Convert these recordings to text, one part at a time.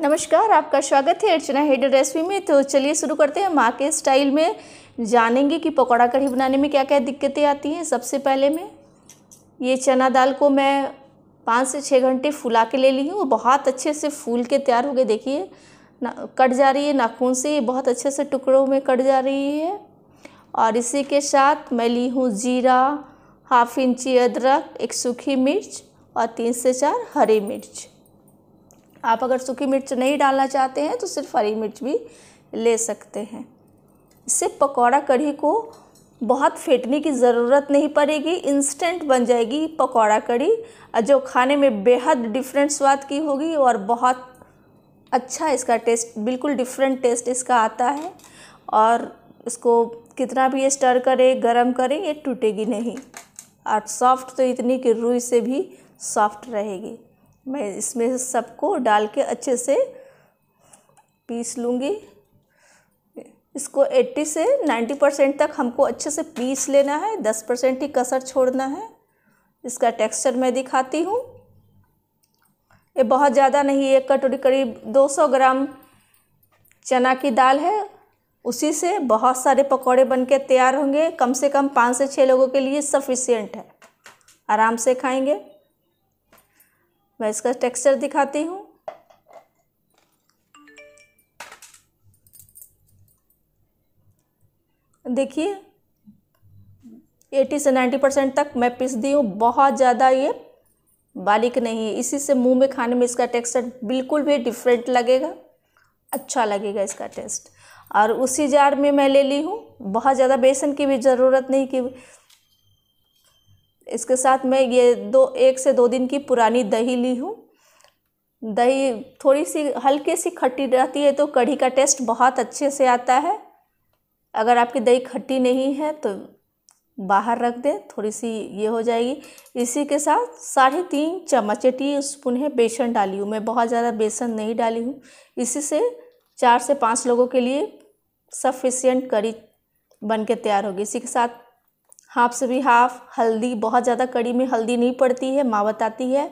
नमस्कार आपका स्वागत है अर्चना हेडर रेसिपी में तो चलिए शुरू करते हैं माँ के स्टाइल में जानेंगे कि पकौड़ा कढ़ी बनाने में क्या क्या दिक्कतें आती हैं सबसे पहले मैं ये चना दाल को मैं पाँच से छः घंटे फुला के ले ली हूँ बहुत अच्छे से फूल के तैयार हो गए देखिए कट जा रही है नाखून से बहुत अच्छे से टुकड़ों में कट जा रही है और इसी के साथ मैं ली हूँ जीरा हाफ इंची अदरक एक सूखी मिर्च और तीन से चार हरी मिर्च आप अगर सूखी मिर्च नहीं डालना चाहते हैं तो सिर्फ हरी मिर्च भी ले सकते हैं इससे पकौड़ा कढ़ी को बहुत फेंटने की ज़रूरत नहीं पड़ेगी इंस्टेंट बन जाएगी पकौड़ा कड़ी जो खाने में बेहद डिफरेंट स्वाद की होगी और बहुत अच्छा इसका टेस्ट बिल्कुल डिफरेंट टेस्ट इसका आता है और इसको कितना भी ये स्टर करें गरम करें ये टूटेगी नहीं और सॉफ्ट तो इतनी कि रुई से भी सॉफ्ट रहेगी मैं इसमें सबको डाल के अच्छे से पीस लूँगी इसको 80 से 90 परसेंट तक हमको अच्छे से पीस लेना है 10 परसेंट ही कसर छोड़ना है इसका टेक्सचर मैं दिखाती हूँ ये बहुत ज़्यादा नहीं है कटोरी करीब 200 ग्राम चना की दाल है उसी से बहुत सारे पकौड़े बनके तैयार होंगे कम से कम पाँच से छः लोगों के लिए सफिशियंट है आराम से खाएंगे मैं इसका टेक्सचर दिखाती हूँ देखिए 80 से 90 परसेंट तक मैं पीस दी हूँ बहुत ज़्यादा ये बालिक नहीं है इसी से मुंह में खाने में इसका टेक्सचर बिल्कुल भी डिफरेंट लगेगा अच्छा लगेगा इसका टेस्ट और उसी जार में मैं ले ली हूँ बहुत ज़्यादा बेसन की भी ज़रूरत नहीं कि इसके साथ मैं ये दो एक से दो दिन की पुरानी दही ली हूँ दही थोड़ी सी हल्की सी खट्टी रहती है तो कढ़ी का टेस्ट बहुत अच्छे से आता है अगर आपकी दही खट्टी नहीं है तो बाहर रख दें थोड़ी सी ये हो जाएगी इसी के साथ साढ़े तीन चम्मच टी स्पून है बेसन डाली हूँ मैं बहुत ज़्यादा बेसन नहीं डाली हूँ इसी से चार से पाँच लोगों के लिए सफिशियंट करी बन के तैयार होगी इसी के साथ हाफ से भी हाफ हल्दी बहुत ज़्यादा कड़ी में हल्दी नहीं पड़ती है माँ बताती है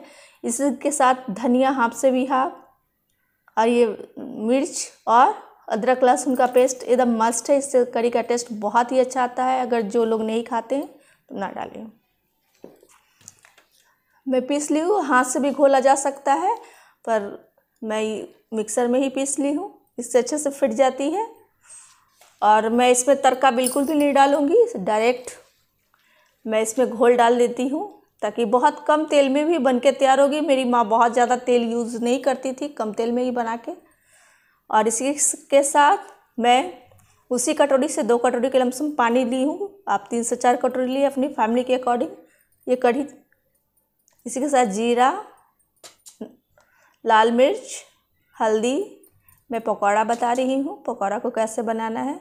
इसके साथ धनिया हाफ से भी हाफ और ये मिर्च और अदरक लहसुन का पेस्ट एकदम मस्त है इससे कड़ी का टेस्ट बहुत ही अच्छा आता है अगर जो लोग नहीं खाते हैं तो ना डालें मैं पीस ली हूँ हाथ से भी घोला जा सकता है पर मैं मिक्सर में ही पीस ली हूँ इससे अच्छे से फिट जाती है और मैं इसमें तड़का बिल्कुल भी नहीं डालूँगी डायरेक्ट मैं इसमें घोल डाल देती हूँ ताकि बहुत कम तेल में भी बन के तैयार होगी मेरी माँ बहुत ज़्यादा तेल यूज़ नहीं करती थी कम तेल में ही बना के और इसी के साथ मैं उसी कटोरी से दो कटोरी के लमसम पानी ली हूँ आप तीन से चार कटोरी लिए अपनी फैमिली के अकॉर्डिंग ये कढ़ी इसी के साथ जीरा लाल मिर्च हल्दी मैं पकौड़ा बता रही हूँ पकौड़ा को कैसे बनाना है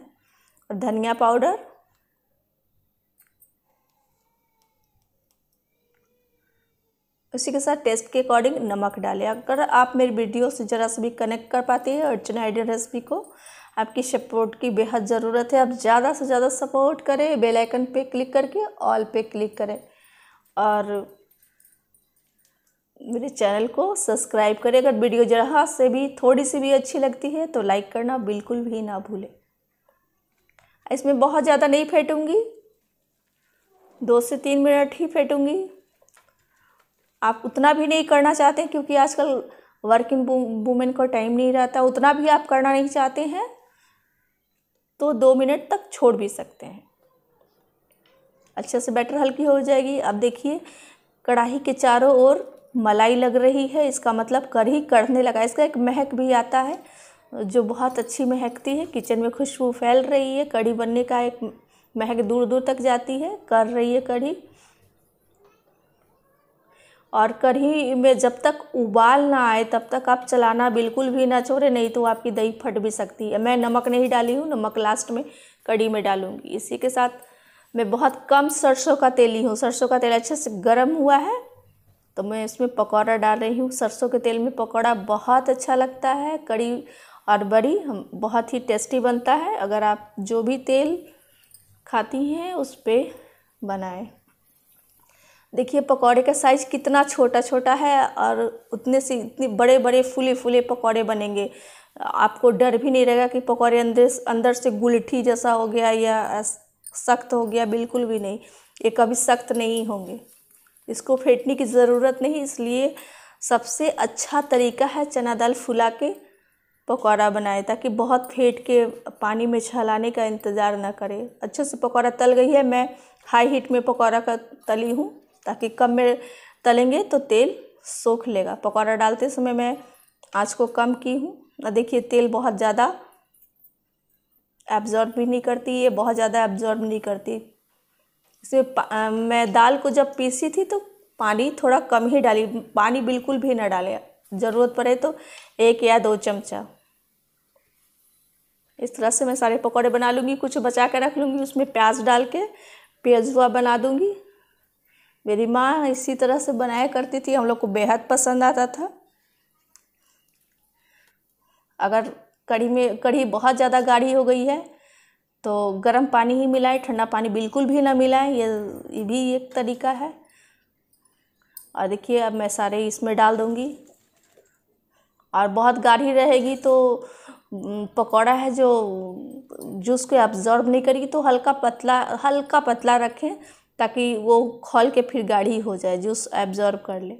और धनिया पाउडर उसी के साथ टेस्ट के अकॉर्डिंग नमक डालें अगर आप मेरी वीडियो से ज़रा से भी कनेक्ट कर पाती है अर्चना आइडियल रेसिपी को आपकी सपोर्ट की बेहद ज़रूरत है आप ज़्यादा से ज़्यादा सपोर्ट करें बेल आइकन पे क्लिक करके ऑल पे क्लिक करें और मेरे चैनल को सब्सक्राइब करें अगर वीडियो जरा हाँ से भी थोड़ी सी भी अच्छी लगती है तो लाइक करना बिल्कुल भी ना भूलें इसमें बहुत ज़्यादा नहीं फेंटूँगी दो से तीन मिनट ही फेंटूँगी आप उतना भी नहीं करना चाहते क्योंकि आजकल वर्किंग वूमेन को टाइम नहीं रहता उतना भी आप करना नहीं चाहते हैं तो दो मिनट तक छोड़ भी सकते हैं अच्छे से बैटर हल्की हो जाएगी अब देखिए कढ़ाई के चारों ओर मलाई लग रही है इसका मतलब कढ़ी कढ़ने लगा इसका एक महक भी आता है जो बहुत अच्छी महकती है किचन में खुशबू फैल रही है कढ़ी बनने का एक महक दूर दूर तक जाती है कर रही है कढ़ी और कढ़ी में जब तक उबाल ना आए तब तक आप चलाना बिल्कुल भी ना छोड़े नहीं तो आपकी दही फट भी सकती है मैं नमक नहीं डाली हूँ नमक लास्ट में कढ़ी में डालूँगी इसी के साथ मैं बहुत कम सरसों का तेल ही हूँ सरसों का तेल अच्छे से गर्म हुआ है तो मैं इसमें पकौड़ा डाल रही हूँ सरसों के तेल में पकौड़ा बहुत अच्छा लगता है कड़ी और बड़ी हम बहुत ही टेस्टी बनता है अगर आप जो भी तेल खाती हैं उस पर बनाएँ देखिए पकौड़े का साइज़ कितना छोटा छोटा है और उतने से इतने बड़े बड़े फूले फूले पकौड़े बनेंगे आपको डर भी नहीं रहेगा कि पकौड़े अंदर अंदर से गुलठी जैसा हो गया या सख्त हो गया बिल्कुल भी नहीं ये कभी सख्त नहीं होंगे इसको फेंटने की ज़रूरत नहीं इसलिए सबसे अच्छा तरीका है चना दाल फुला के पकौड़ा बनाए ताकि बहुत फेंट के पानी में छलाने का इंतज़ार ना करें अच्छे से पकौड़ा तल गई है मैं हाई हीट में पकौड़ा का तली हूँ ताकि कम में तलेंगे तो तेल सोख लेगा पकौड़ा डालते समय मैं आँच को कम की हूँ देखिए तेल बहुत ज़्यादा एब्जॉर्ब भी नहीं करती ये बहुत ज़्यादा एब्जॉर्ब नहीं करती इसमें मैं दाल को जब पीसी थी तो पानी थोड़ा कम ही डाली पानी बिल्कुल भी ना डाले ज़रूरत पड़े तो एक या दो चमचा इस तरह से मैं सारे पकौड़े बना लूँगी कुछ बचा के रख लूँगी उसमें प्याज डाल के प्याज हुआ बना दूँगी मेरी माँ इसी तरह से बनाया करती थी हम लोग को बेहद पसंद आता था अगर कढ़ी में कढ़ी बहुत ज़्यादा गाढ़ी हो गई है तो गर्म पानी ही मिलाए ठंडा पानी बिल्कुल भी ना मिलाए ये ये भी एक तरीका है और देखिए अब मैं सारे इसमें डाल दूँगी और बहुत गाढ़ी रहेगी तो पकौड़ा है जो जूस को एब्ज़ॉर्ब नहीं करेगी तो हल्का पतला हल्का पतला रखें ताकि वो खोल के फिर गाढ़ी हो जाए जूस एब्जॉर्ब कर ले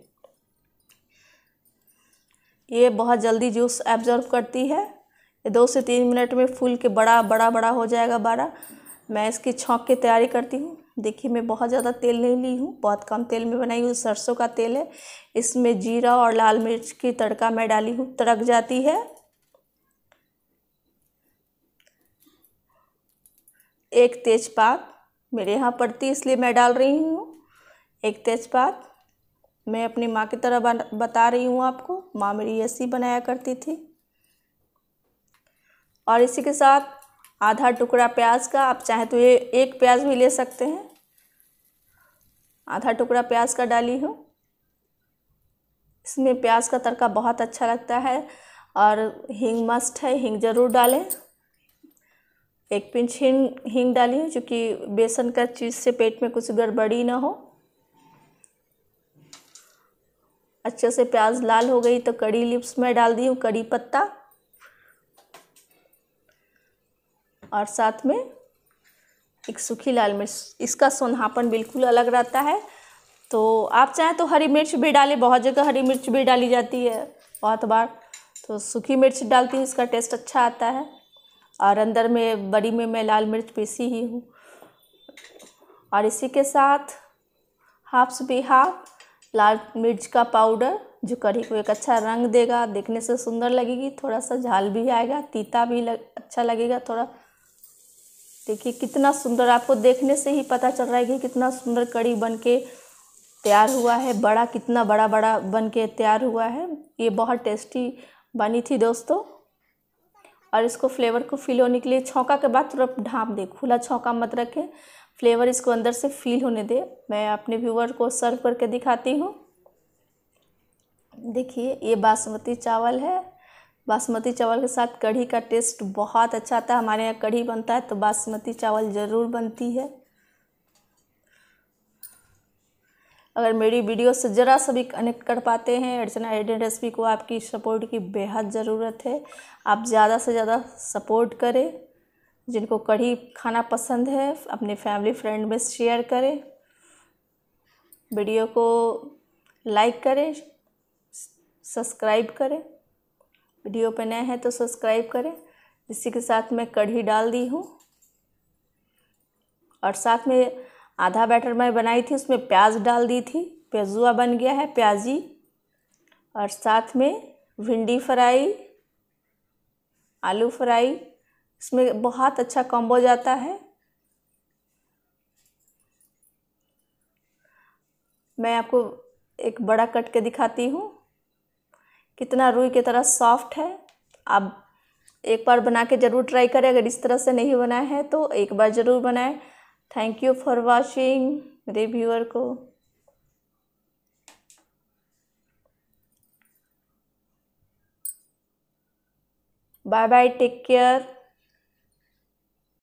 ये बहुत जल्दी जूस एब्जॉर्ब करती है ये दो से तीन मिनट में फूल के बड़ा बड़ा बड़ा हो जाएगा बारा मैं इसकी छौंक की तैयारी करती हूँ देखिए मैं बहुत ज़्यादा तेल नहीं ली हूँ बहुत कम तेल में बनाई हूँ सरसों का तेल है इसमें जीरा और लाल मिर्च की तड़का मैं डाली हूँ तड़क जाती है एक तेज़पात मेरे यहाँ पड़ती इसलिए मैं डाल रही हूँ एक तेज़पात मैं अपनी माँ की तरह बता रही हूँ आपको माँ मेरी ऐसी बनाया करती थी और इसी के साथ आधा टुकड़ा प्याज का आप चाहें तो ये एक प्याज भी ले सकते हैं आधा टुकड़ा प्याज का डाली हूँ इसमें प्याज का तड़का बहुत अच्छा लगता है और हींग मस्ट है हींग ज़रूर डालें एक पिंच हिंग हिंग डाली हूँ चूँकि बेसन का चीज़ से पेट में कुछ गड़बड़ी ना हो अच्छे से प्याज लाल हो गई तो कड़ी लिप्स में डाल दी हूँ कड़ी पत्ता और साथ में एक सूखी लाल मिर्च इसका सोनहापन बिल्कुल अलग रहता है तो आप चाहें तो हरी मिर्च भी डालें बहुत जगह हरी मिर्च भी डाली जाती है बहुत बार तो सूखी मिर्च डालती हूँ इसका टेस्ट अच्छा आता है और अंदर में बड़ी में मैं लाल मिर्च पीसी ही हूँ और इसी के साथ हाफ से भी हाफ लाल मिर्च का पाउडर जो कढ़ी को एक अच्छा रंग देगा देखने से सुंदर लगेगी थोड़ा सा झाल भी आएगा तीता भी लग, अच्छा लगेगा थोड़ा देखिए कितना सुंदर आपको देखने से ही पता चल रहा है कि कितना सुंदर कड़ी बन के तैयार हुआ है बड़ा कितना बड़ा बड़ा बन के तैयार हुआ है ये बहुत टेस्टी बनी थी दोस्तों और इसको फ्लेवर को फील होने के लिए छौका के बाद थोड़ा ढाँप दे खुला छौका मत रखें फ्लेवर इसको अंदर से फील होने दे मैं अपने व्यूवर को सर्व करके दिखाती हूँ देखिए ये बासमती चावल है बासमती चावल के साथ कढ़ी का टेस्ट बहुत अच्छा आता है हमारे यहाँ कढ़ी बनता है तो बासमती चावल ज़रूर बनती है अगर मेरी वीडियो से ज़रा सा भी कनेक्ट कर पाते हैं अर्चना एडेड रेसिपी को आपकी सपोर्ट की बेहद ज़रूरत है आप ज़्यादा से ज़्यादा सपोर्ट करें जिनको कढ़ी खाना पसंद है अपने फैमिली फ्रेंड में शेयर करें वीडियो को लाइक करें सब्सक्राइब करें वीडियो पर नए हैं तो सब्सक्राइब करें इसी के साथ मैं कढ़ी डाल दी हूँ और साथ में आधा बैटर मैं बनाई थी उसमें प्याज डाल दी थी प्याजुआ बन गया है प्याजी और साथ में भिंडी फ्राई आलू फ्राई इसमें बहुत अच्छा कॉम्बो जाता है मैं आपको एक बड़ा कट के दिखाती हूँ कितना रुई की तरह सॉफ्ट है आप एक बार बना के ज़रूर ट्राई करें अगर इस तरह से नहीं बनाए हैं तो एक बार ज़रूर बनाएं थैंक यू फॉर वॉचिंग मेरे व्यूअर को बाय बाय टेक केयर